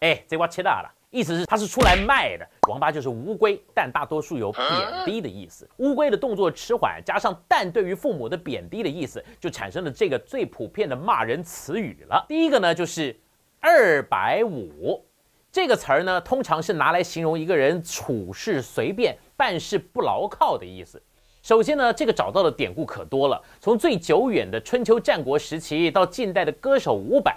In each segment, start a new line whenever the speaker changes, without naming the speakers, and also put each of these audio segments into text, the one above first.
哎，这瓜切大了，意思是它是出来卖的。王八就是乌龟，但大多数有贬低的意思。乌龟的动作迟缓，加上蛋对于父母的贬低的意思，就产生了这个最普遍的骂人词语了。第一个呢，就是二百五，这个词儿呢，通常是拿来形容一个人处事随便、办事不牢靠的意思。首先呢，这个找到的典故可多了，从最久远的春秋战国时期到近代的歌手伍佰。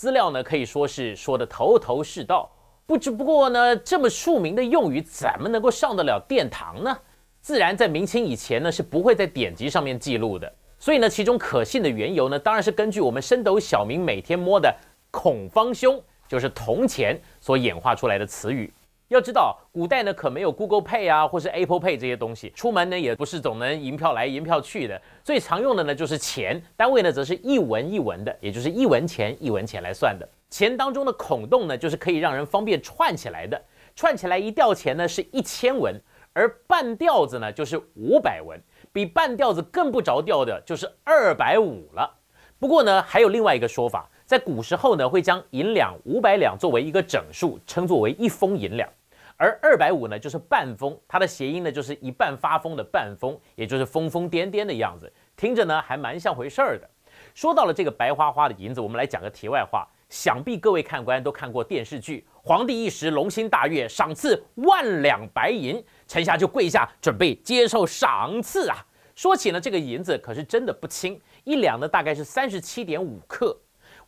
资料呢可以说是说的头头是道，不只不过呢这么庶民的用语怎么能够上得了殿堂呢？自然在明清以前呢是不会在典籍上面记录的，所以呢其中可信的缘由呢当然是根据我们深斗小民每天摸的孔方兄，就是铜钱所演化出来的词语。要知道，古代呢可没有 Google Pay 啊，或是 Apple Pay 这些东西，出门呢也不是总能银票来银票去的。最常用的呢就是钱，单位呢则是一文一文的，也就是一文钱一文钱来算的。钱当中的孔洞呢，就是可以让人方便串起来的。串起来一吊钱呢是一千文，而半吊子呢就是五百文，比半吊子更不着调的就是二百五了。不过呢，还有另外一个说法，在古时候呢会将银两五百两作为一个整数，称作为一封银两。而二百五呢，就是半疯，它的谐音呢就是一半发疯的半疯，也就是疯疯癫癫的样子，听着呢还蛮像回事儿的。说到了这个白花花的银子，我们来讲个题外话。想必各位看官都看过电视剧，皇帝一时龙心大悦，赏赐万两白银，臣下就跪下准备接受赏赐啊。说起呢这个银子，可是真的不轻，一两呢大概是三十七点五克，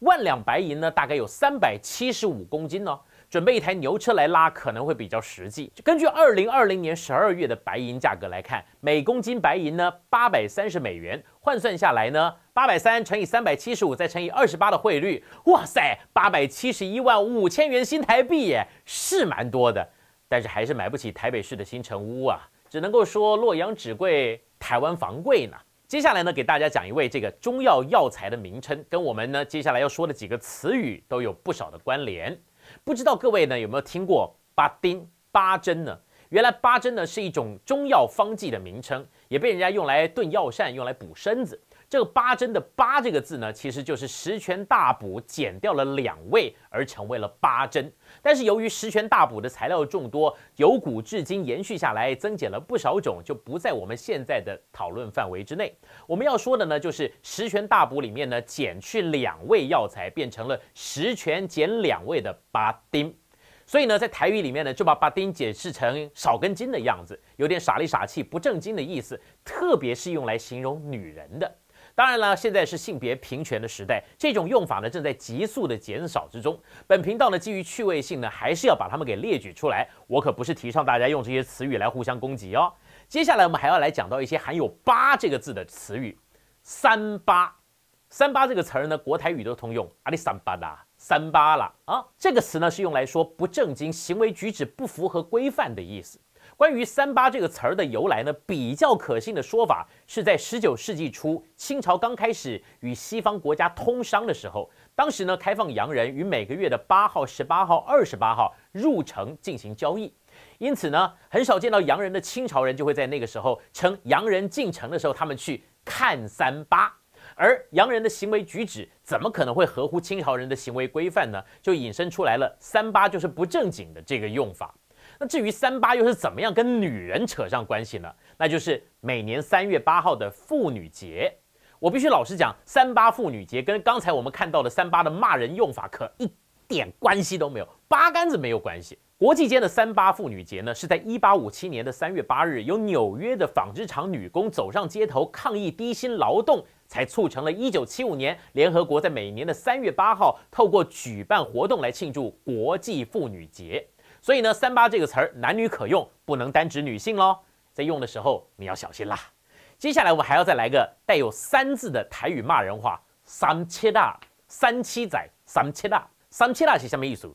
万两白银呢大概有三百七十五公斤呢。准备一台牛车来拉可能会比较实际。根据二零二零年十二月的白银价格来看，每公斤白银呢八百三十美元，换算下来呢八百三乘以三百七十五再乘以二十八的汇率，哇塞，八百七十一万五千元新台币耶，是蛮多的，但是还是买不起台北市的新城屋啊，只能够说洛阳纸贵，台湾房贵呢。接下来呢，给大家讲一位这个中药药材的名称，跟我们呢接下来要说的几个词语都有不少的关联。不知道各位呢有没有听过八丁八珍呢？原来八珍呢是一种中药方剂的名称，也被人家用来炖药膳，用来补身子。这个八珍的八这个字呢，其实就是十全大补减掉了两位，而成为了八珍。但是由于十全大补的材料众多，由古至今延续下来，增减了不少种，就不在我们现在的讨论范围之内。我们要说的呢，就是十全大补里面呢减去两位药材，变成了十全减两位的八丁。所以呢，在台语里面呢，就把八丁解释成少根筋的样子，有点傻里傻气、不正经的意思，特别是用来形容女人的。当然了，现在是性别平权的时代，这种用法呢正在急速的减少之中。本频道呢基于趣味性呢，还是要把它们给列举出来。我可不是提倡大家用这些词语来互相攻击哦。接下来我们还要来讲到一些含有“八”这个字的词语，“三八”，“三八”这个词儿呢，国台语都通用，阿里三八啦，三八啦啊。这个词呢是用来说不正经、行为举止不符合规范的意思。关于“三八”这个词儿的由来呢，比较可信的说法是在十九世纪初，清朝刚开始与西方国家通商的时候，当时呢开放洋人于每个月的八号、十八号、二十八号入城进行交易，因此呢很少见到洋人的清朝人就会在那个时候称洋人进城的时候，他们去看三八，而洋人的行为举止怎么可能会合乎清朝人的行为规范呢？就引申出来了“三八”就是不正经的这个用法。那至于三八又是怎么样跟女人扯上关系呢？那就是每年三月八号的妇女节。我必须老实讲，三八妇女节跟刚才我们看到的三八的骂人用法可一点关系都没有，八竿子没有关系。国际间的三八妇女节呢，是在一八五七年的三月八日，由纽约的纺织厂女工走上街头抗议低薪劳动，才促成了一九七五年联合国在每年的三月八号透过举办活动来庆祝国际妇女节。所以呢，“三八”这个词儿男女可用，不能单指女性喽。在用的时候你要小心啦。接下来我们还要再来个带有三字的台语骂人话，“三七大，三七仔，“三七大，三七大是什么意思？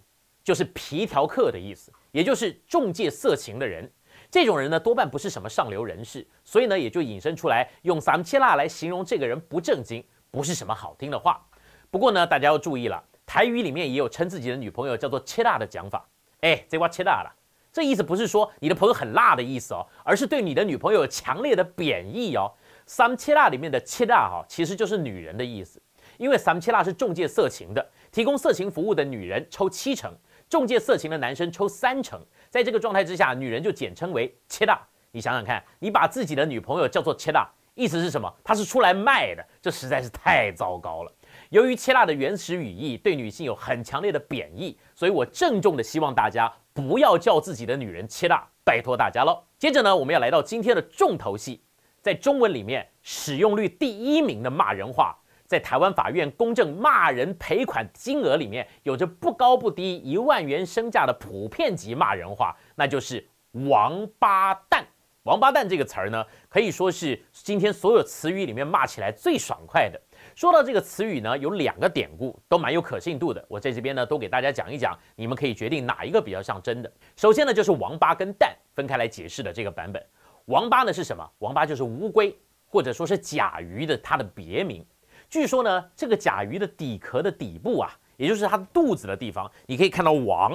就是皮条客的意思，也就是中介色情的人。这种人呢，多半不是什么上流人士，所以呢，也就引申出来用“三七大”来形容这个人不正经，不是什么好听的话。不过呢，大家要注意了，台语里面也有称自己的女朋友叫做“七大”的讲法。哎这 e 切大了，这意思不是说你的朋友很辣的意思哦，而是对你的女朋友有强烈的贬义哦。some c 大里面的切大哈，其实就是女人的意思，因为 some c 大是中介色情的，提供色情服务的女人抽七成，中介色情的男生抽三成。在这个状态之下，女人就简称为切大。你想想看，你把自己的女朋友叫做切大，意思是什么？她是出来卖的，这实在是太糟糕了。由于“切娜”的原始语义对女性有很强烈的贬义，所以我郑重的希望大家不要叫自己的女人“切娜”，拜托大家了。接着呢，我们要来到今天的重头戏，在中文里面使用率第一名的骂人话，在台湾法院公证骂人赔款金额里面有着不高不低一万元身价的普遍级骂人话，那就是“王八蛋”。王八蛋这个词儿呢，可以说是今天所有词语里面骂起来最爽快的。说到这个词语呢，有两个典故都蛮有可信度的，我在这边呢都给大家讲一讲，你们可以决定哪一个比较像真的。首先呢，就是“王八”跟“蛋”分开来解释的这个版本，“王八”呢是什么？“王八”就是乌龟或者说是甲鱼的它的别名。据说呢，这个甲鱼的底壳的底部啊，也就是它的肚子的地方，你可以看到“王”，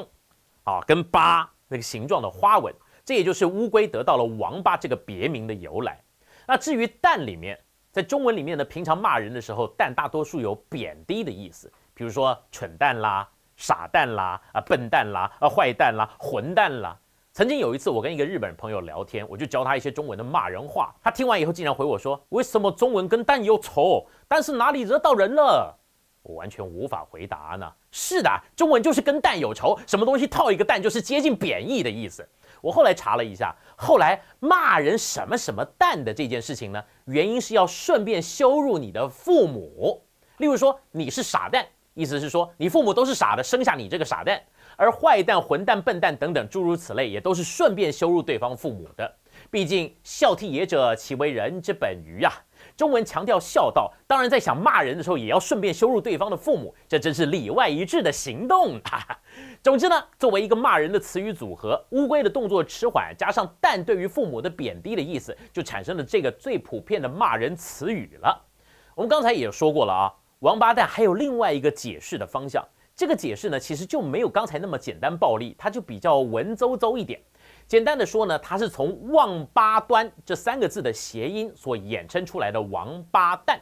啊，跟“八”那个形状的花纹，这也就是乌龟得到了“王八”这个别名的由来。那至于“蛋”里面，在中文里面呢，平常骂人的时候，蛋大多数有贬低的意思，比如说蠢蛋啦、傻蛋啦、啊笨蛋啦、啊坏蛋啦、混蛋啦。曾经有一次，我跟一个日本朋友聊天，我就教他一些中文的骂人话，他听完以后竟然回我说：“为什么中文跟蛋有仇？但是哪里惹到人了？”我完全无法回答呢。是的，中文就是跟蛋有仇，什么东西套一个蛋，就是接近贬义的意思。我后来查了一下，后来骂人什么什么蛋的这件事情呢，原因是要顺便羞辱你的父母。例如说你是傻蛋，意思是说你父母都是傻的，生下你这个傻蛋。而坏蛋、混蛋、笨蛋等等诸如此类，也都是顺便羞辱对方父母的。毕竟孝悌也者，其为人之本于啊。中文强调孝道，当然在想骂人的时候，也要顺便羞辱对方的父母，这真是里外一致的行动。总之呢，作为一个骂人的词语组合，“乌龟的动作迟缓，加上蛋对于父母的贬低的意思”，就产生了这个最普遍的骂人词语了。我们刚才也说过了啊，“王八蛋”还有另外一个解释的方向。这个解释呢，其实就没有刚才那么简单暴力，它就比较文绉绉一点。简单的说呢，它是从“望八端”这三个字的谐音所衍生出来的“王八蛋”。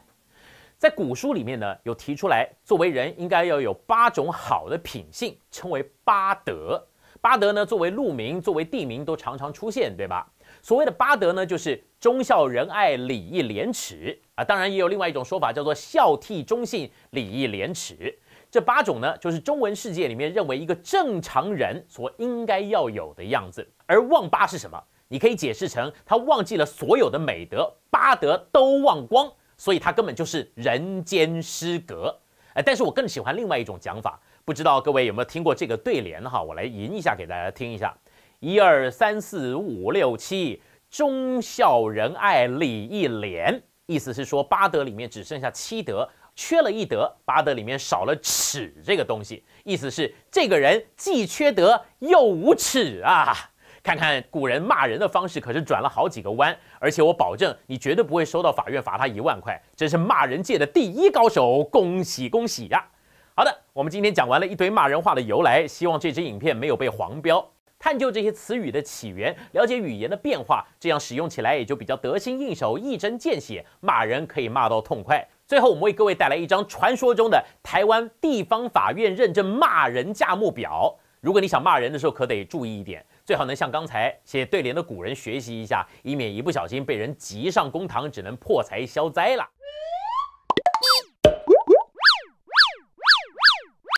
在古书里面呢，有提出来，作为人应该要有八种好的品性，称为“八德”。八德呢，作为路名、作为地名都常常出现，对吧？所谓的八德呢，就是忠孝仁爱、礼义廉耻啊。当然，也有另外一种说法，叫做孝悌忠信、礼义廉耻。这八种呢，就是中文世界里面认为一个正常人所应该要有的样子。而忘八是什么？你可以解释成他忘记了所有的美德，八德都忘光，所以他根本就是人间失格。哎，但是我更喜欢另外一种讲法，不知道各位有没有听过这个对联哈？我来吟一下给大家听一下：一二三四五六七，忠孝仁爱礼义廉。意思是说八德里面只剩下七德。缺了一德，巴德里面少了耻这个东西，意思是这个人既缺德又无耻啊！看看古人骂人的方式，可是转了好几个弯，而且我保证你绝对不会收到法院罚他一万块，真是骂人界的第一高手，恭喜恭喜呀！好的，我们今天讲完了一堆骂人话的由来，希望这支影片没有被黄标。探究这些词语的起源，了解语言的变化，这样使用起来也就比较得心应手，一针见血，骂人可以骂到痛快。最后，我们为各位带来一张传说中的台湾地方法院认证骂人价目表。如果你想骂人的时候，可得注意一点，最好能像刚才写对联的古人学习一下，以免一不小心被人急上公堂，只能破财消灾了。